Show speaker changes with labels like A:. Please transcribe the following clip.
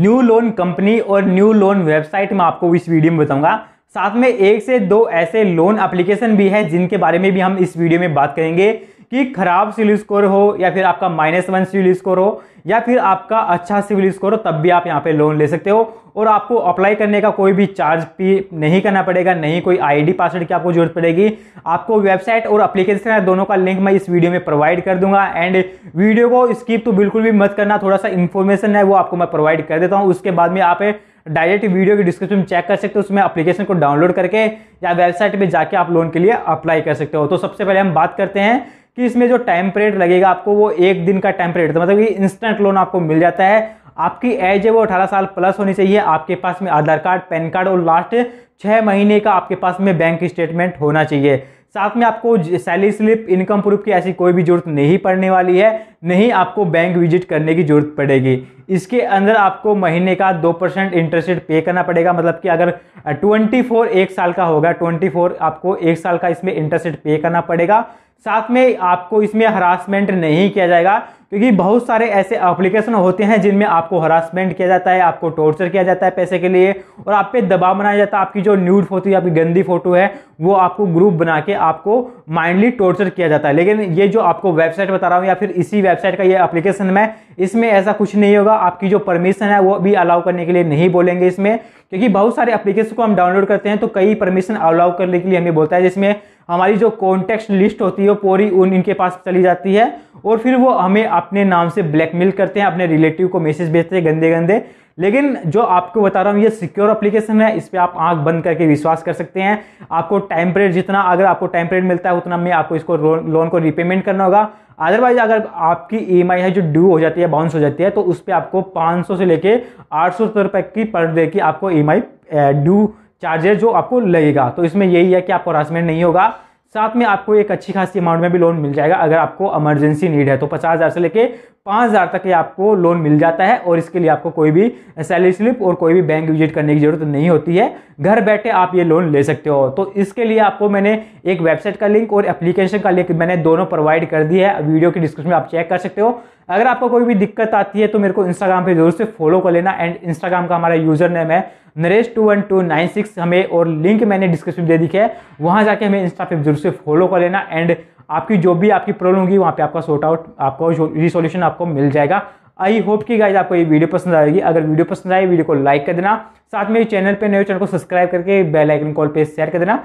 A: new loan company और new loan website में आपको इस वीडियो में बताऊंगा साथ में एक से दो ऐसे लोन एप्लीकेशन भी है जिनके बारे में भी हम इस वीडियो में बात करेंगे कि खराब सिविल स्कोर हो या फिर आपका माइनस वन सिविल स्कोर हो या फिर आपका अच्छा सिविल स्कोर हो तब भी आप यहाँ पे लोन ले सकते हो और आपको अप्लाई करने का कोई भी चार्ज भी नहीं करना पड़ेगा नहीं कोई आईडी पासवर्ड की आपको जरूरत पड़ेगी आपको वेबसाइट और अप्लीकेशन है दोनों का लिंक मैं इस वीडियो में प्रोवाइड कर दूंगा एंड वीडियो को स्किप तो बिल्कुल भी मत करना थोड़ा सा इन्फॉर्मेशन है वो आपको मैं प्रोवाइड कर देता हूँ उसके बाद में आप डायरेक्ट वीडियो की डिस्क्रिप्शन में चेक कर सकते हो उसमें एप्लीकेशन को डाउनलोड करके या वेबसाइट पर जाके आप लोन के लिए अप्लाई कर सकते हो तो सबसे पहले हम बात करते हैं कि इसमें जो टाइम पीरियड लगेगा आपको वो एक दिन का टाइम पीरियड तो मतलब कि इंस्टेंट लोन आपको मिल जाता है आपकी एज है वो अठारह साल प्लस होनी चाहिए आपके पास में आधार कार्ड पैन कार्ड और लास्ट छः महीने का आपके पास में बैंक स्टेटमेंट होना चाहिए साथ में आपको सैलरी स्लिप इनकम प्रूफ की ऐसी कोई भी जरूरत नहीं पड़ने वाली है नहीं आपको बैंक विजिट करने की जरूरत पड़ेगी इसके अंदर आपको महीने का दो परसेंट इंटरेस्ट रेट पे करना पड़ेगा मतलब कि अगर ट्वेंटी फोर एक साल का होगा ट्वेंटी फोर आपको एक साल का इसमें इंटरेस्ट रेट पे करना पड़ेगा साथ में आपको इसमें हरासमेंट नहीं किया जाएगा क्योंकि बहुत सारे ऐसे एप्लीकेशन होते हैं जिनमें आपको हरासमेंट किया जाता है आपको टॉर्चर किया जाता है पैसे के लिए और आप पे दबाव बनाया जाता है आपकी जो न्यूड फोटो या आपकी गंदी फोटो है वो आपको ग्रुप बना के आपको माइंडली टॉर्चर किया जाता है लेकिन ये जो आपको वेबसाइट बता रहा हूँ या फिर इसी वेबसाइट का ये एप्लीकेशन में इसमें ऐसा कुछ नहीं होगा आपकी जो परमिशन है वो भी अलाउ करने के लिए नहीं बोलेंगे इसमें क्योंकि बहुत सारे एप्लीकेशन को हम डाउनलोड करते हैं तो कई परमिशन अलाउ करने के लिए हमें बोलता है जिसमें हमारी जो कॉन्टेक्ट लिस्ट होती है वो पूरी उन इनके पास चली जाती है और फिर वो हमें अपने नाम से ब्लैकमेल करते हैं अपने रिलेटिव को मैसेज भेजते हैं गंदे गंदे लेकिन जो आपको बता रहा हूँ ये सिक्योर एप्लीकेशन है इस पर आप आंख बंद करके विश्वास कर सकते हैं आपको टाइम पीरियड जितना अगर आपको टाइम पीरियड मिलता है उतना में आपको इसको लोन को रिपेमेंट करना होगा अदरवाइज अगर आपकी ई e है जो ड्यू हो जाती है बाउंस हो जाती है तो उस पर आपको 500 से लेके आठ सौ रुपये की पर डे की आपको ई ड्यू चार्जेज जो आपको लगेगा तो इसमें यही है कि आपको हरासमेंट नहीं होगा साथ में आपको एक अच्छी खासी अमाउंट में भी लोन मिल जाएगा अगर आपको इमरजेंसी नीड है तो पचास हज़ार से लेके पाँच हज़ार तक ये आपको लोन मिल जाता है और इसके लिए आपको कोई भी सैलरी स्लिप और कोई भी बैंक विजिट करने की ज़रूरत नहीं होती है घर बैठे आप ये लोन ले सकते हो तो इसके लिए आपको मैंने एक वेबसाइट का लिंक और एप्लीकेशन का लिंक मैंने दोनों प्रोवाइड कर दी है वीडियो की डिस्क्रिप्शन में आप चेक कर सकते हो अगर आपको कोई भी दिक्कत आती है तो मेरे को इंस्टाग्राम पे जरूर से फॉलो कर लेना एंड इंस्टाग्राम का हमारा यूजर नेम है Naresh two one two nine six हमें और लिंक मैंने डिस्क्रिप्शन दे दिखे है वहाँ जाके हमें इंस्टा पे जरूर से फॉलो कर लेना एंड आपकी जो भी आपकी प्रॉब्लम होगी वहाँ पे आपका सॉर्ट आउट आपको रिसोल्यूशन आपको मिल जाएगा आई होप कि गाइज आपको ये वीडियो पसंद आएगी अगर वीडियो पसंद आए वीडियो को लाइक कर देना साथ में चैनल पर नए चैनल को सब्सक्राइब करके बेल आइकन कॉल पर शेयर कर देना